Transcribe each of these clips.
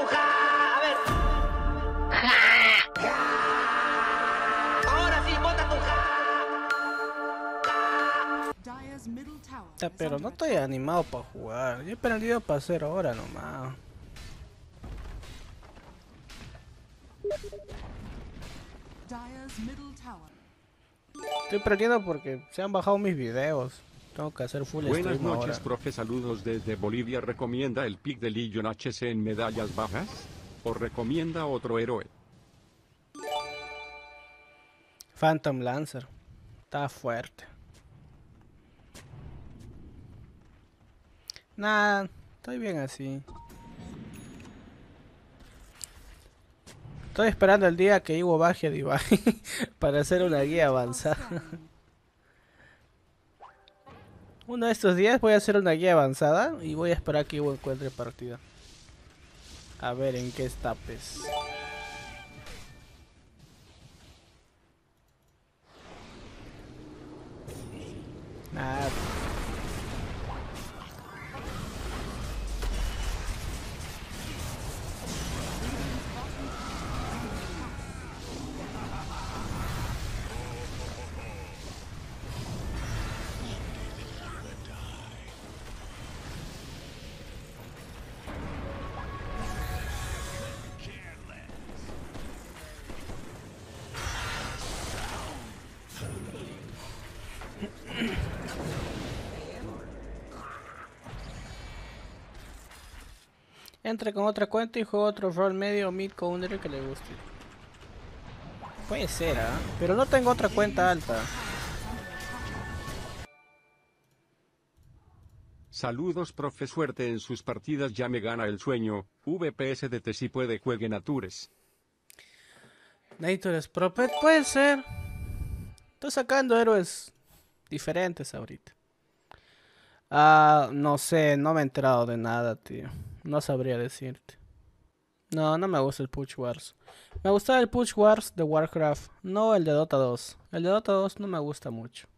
A ver. Ahora sí, Pero no estoy animado para jugar. Yo he perdido para hacer ahora nomás. Estoy perdiendo porque se han bajado mis videos. Tengo que hacer full Buenas noches, profe. Saludos desde Bolivia. ¿Recomienda el pick de Lillion HC en medallas bajas? ¿O recomienda otro héroe? Phantom Lancer. Está fuerte. Nah, estoy bien así. Estoy esperando el día que Iwo baje de Ibai para hacer una guía avanzada. Uno de estos días voy a hacer una guía avanzada y voy a esperar que encuentre partida. A ver en qué estapes. Nada. Ah, Entre con otra cuenta y juega otro rol medio o con héroe que le guste. Puede ser, ¿eh? Pero no tengo otra cuenta alta. Saludos profe, suerte en sus partidas, ya me gana el sueño. VPS de te si puede juegue Natures. Natures profe puede ser. Estoy sacando héroes diferentes ahorita. Ah, no sé, no me he enterado de nada, tío. No sabría decirte. No, no me gusta el Push Wars. Me gustaba el Push Wars de Warcraft, no el de Dota 2. El de Dota 2 no me gusta mucho.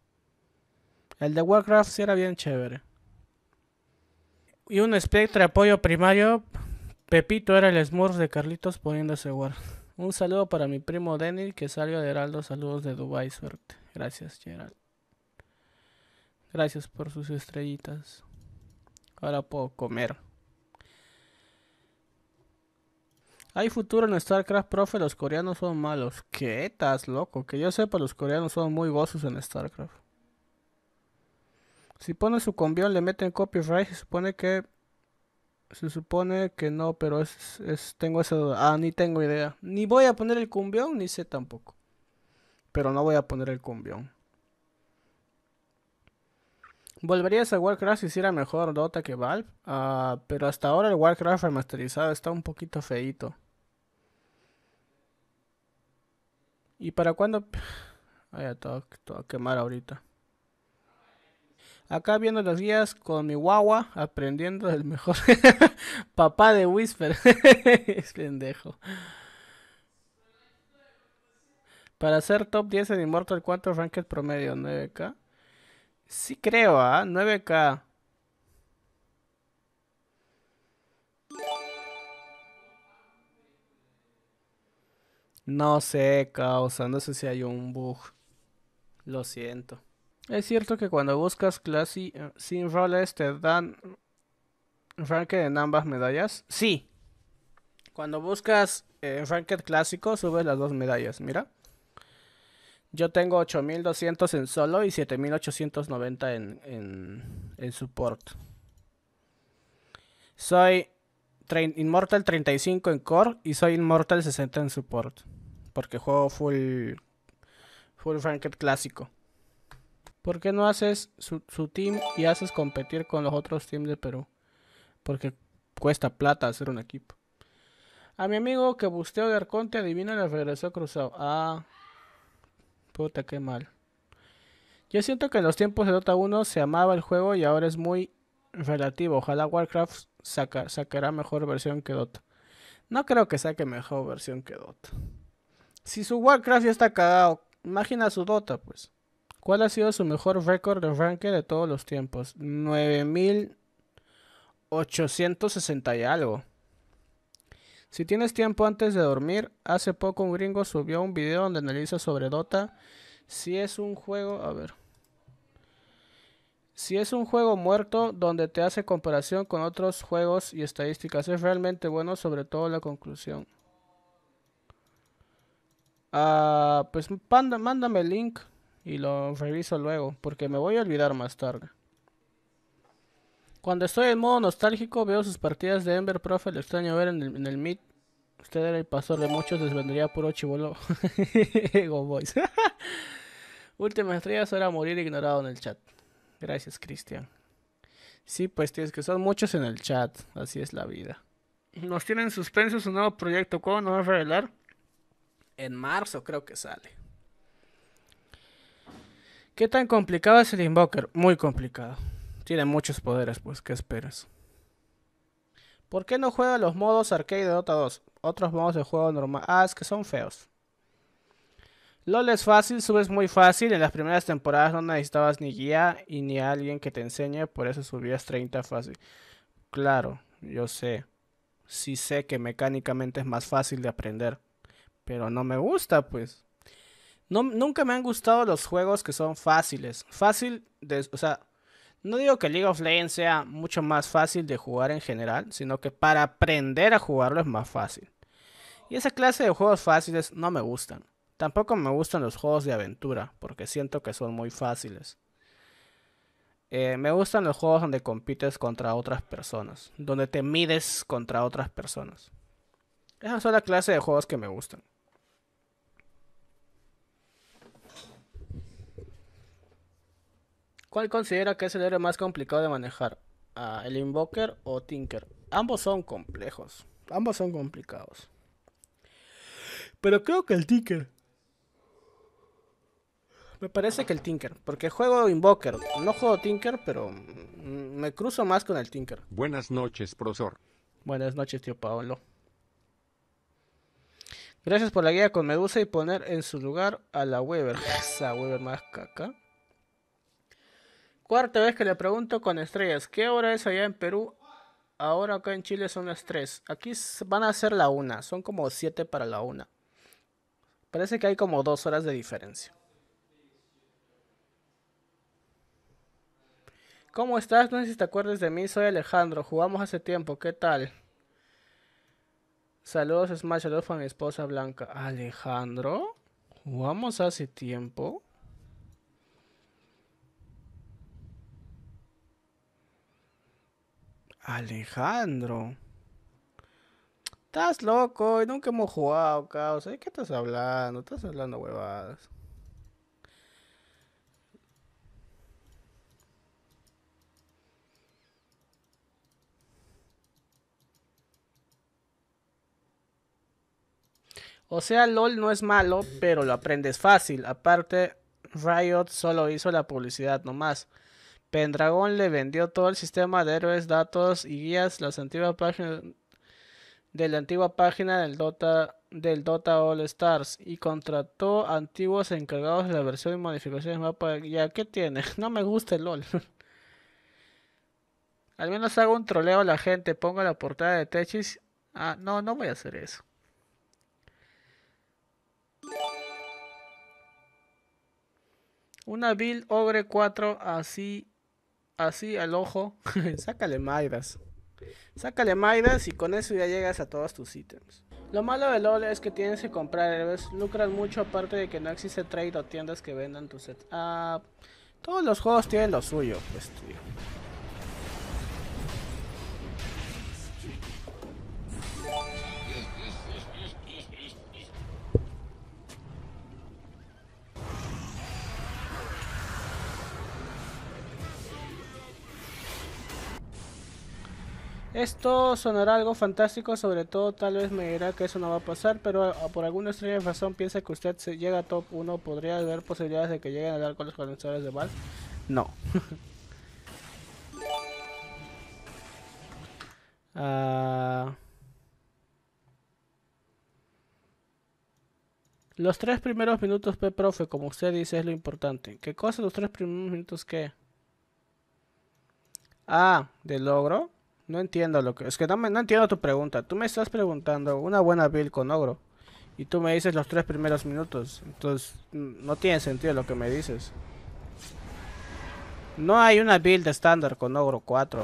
El de Warcraft sí era bien chévere. Y un de apoyo primario. Pepito era el Smurf de Carlitos poniéndose War. Un saludo para mi primo Denil que salió de Heraldo. Saludos de Dubai. Suerte. Gracias, Gerald. Gracias por sus estrellitas. Ahora puedo comer. ¿Hay futuro en StarCraft, profe? Los coreanos son malos. ¿Qué? ¿Estás loco? Que yo sepa, los coreanos son muy gozos en StarCraft. Si ponen su combión, le meten copyright, se supone que... Se supone que no, pero es, tengo esa duda. Ah, ni tengo idea. Ni voy a poner el cumbión, ni sé tampoco. Pero no voy a poner el cumbión. ¿Volverías a Warcraft si hiciera mejor Dota que Valve? Ah, pero hasta ahora el Warcraft remasterizado está un poquito feito. ¿Y para cuándo? Vaya, todo, todo quemar ahorita. Acá viendo los guías con mi guagua, aprendiendo del mejor papá de Whisper. es pendejo. Para ser top 10 en Immortal, ¿cuánto ranked promedio? 9K. Sí creo, ah ¿eh? 9K. No sé, causa, no sé si hay un bug. Lo siento. Es cierto que cuando buscas clase eh, sin roles te dan ranked en ambas medallas. Sí. Cuando buscas eh, ranked clásico subes las dos medallas, mira. Yo tengo 8200 en solo y 7890 en, en, en support. Soy Inmortal 35 en core y soy Inmortal 60 en support. Porque juego full, full Franket clásico. ¿Por qué no haces su, team y haces competir con los otros teams de Perú? Porque cuesta plata hacer un equipo. A mi amigo que busteo de Arconte adivina le regresó cruzado. Ah. Puta, qué mal. Yo siento que en los tiempos de Dota 1 se amaba el juego y ahora es muy relativo. Ojalá Warcraft sacará mejor versión que Dota. No creo que saque mejor versión que Dota. Si su Warcraft ya está cagado, imagina su Dota, pues. ¿Cuál ha sido su mejor récord de ranking de todos los tiempos? 9860 y algo. Si tienes tiempo antes de dormir, hace poco un gringo subió un video donde analiza sobre Dota. Si es un juego, a ver. Si es un juego muerto donde te hace comparación con otros juegos y estadísticas, es realmente bueno, sobre todo la conclusión. Ah, pues mándame el link y lo reviso luego, porque me voy a olvidar más tarde. Cuando estoy en modo nostálgico, veo sus partidas de Ember, profe. Lo extraño ver en el, mid Usted era el pastor de muchos, les vendría puro chivolo. Ego Boys. Última estrella, ahora morir ignorado en el chat. Gracias, Cristian. Sí, pues tienes que son muchos en el chat. Así es la vida. Nos tienen suspenso su nuevo proyecto. ¿Cómo nos va a revelar? En marzo creo que sale. ¿Qué tan complicado es el Invoker? Muy complicado. Tiene muchos poderes, pues, ¿qué esperas? ¿Por qué no juega los modos arcade de Dota 2? Otros modos de juego normal. Ah, es que son feos. LOL es fácil, subes muy fácil. En las primeras temporadas no necesitabas ni guía y ni alguien que te enseñe, por eso subías 30 fácil. Claro, yo sé. Sí sé que mecánicamente es más fácil de aprender, pero no me gusta, pues. No, nunca me han gustado los juegos que son fáciles. Fácil, de, o sea, no digo que League of Legends sea mucho más fácil de jugar en general, sino que para aprender a jugarlo es más fácil. Y esa clase de juegos fáciles no me gustan. Tampoco me gustan los juegos de aventura, porque siento que son muy fáciles. Eh, me gustan los juegos donde compites contra otras personas, donde te mides contra otras personas. Esa es la clase de juegos que me gustan. ¿Cuál considera que es el héroe más complicado de manejar? ¿El Invoker o Tinker? Ambos son complejos. Ambos son complicados. Pero creo que el Tinker. Me parece que el Tinker. Porque juego Invoker. No juego Tinker, pero me cruzo más con el Tinker. Buenas noches, profesor. Buenas noches, tío Paolo. Gracias por la guía con Medusa y poner en su lugar a la Weaver. Esa Weaver más caca. Cuarta vez que le pregunto con estrellas, ¿qué hora es allá en Perú? Ahora acá en Chile son las 3. Aquí van a ser la una. son como siete para la una. Parece que hay como dos horas de diferencia. ¿Cómo estás? No sé si te acuerdas de mí, soy Alejandro, jugamos hace tiempo, ¿qué tal? Saludos Smash, saludos a mi esposa Blanca. Alejandro, jugamos hace tiempo. Alejandro. Estás loco y nunca hemos jugado, caos? ¿De qué estás hablando? Estás hablando huevadas. O sea, LOL no es malo, pero lo aprendes fácil. Aparte, Riot solo hizo la publicidad nomás. Pendragón le vendió todo el sistema de héroes, datos y guías, las antiguas páginas de la antigua página del Dota del Dota All Stars y contrató antiguos encargados de la versión y modificaciones de mapa. Ya, ¿qué tiene? No me gusta el LOL. Al menos hago un troleo a la gente, pongo la portada de Techis. Ah, no, no voy a hacer eso. Una build Ogre 4 así así al ojo, sácale Maidas. Sácale Maidas y con eso ya llegas a todos tus ítems. Lo malo de LOL es que tienes que comprar héroes, lucran mucho aparte de que no existe trade o tiendas que vendan tu set. todos los juegos tienen lo suyo, pues tío. Esto sonará algo fantástico, sobre todo tal vez me dirá que eso no va a pasar, pero ah, por alguna extraña razón piensa que usted se llega a top 1, ¿podría haber posibilidades de que lleguen a dar con los condensadores de Val? No. Ah. Los tres primeros minutos, P. Profe, como usted dice, es lo importante. ¿Qué cosa los tres primeros minutos qué? Ah, de logro. No entiendo lo que... Es que no, entiendo tu pregunta. Tú me estás preguntando una buena build con ogro. Y tú me dices los tres primeros minutos. Entonces, mm, no tiene sentido lo que me dices. No hay una build estándar con ogro 4.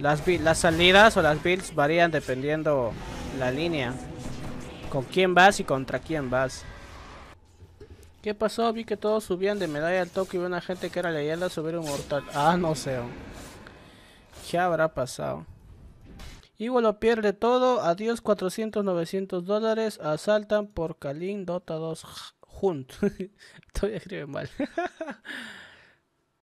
Las, las salidas o las builds varían dependiendo la línea. Con quién vas y contra quién vas. ¿Qué pasó? Vi que todos subían de medalla al toque y una gente que era leyenda subir un mortal. Ah, no sé. ¿Qué habrá pasado? y bueno pierde todo. Adiós 400, 900 dólares. Asaltan por Kalin Dota 2 juntos Todavía escribe mal.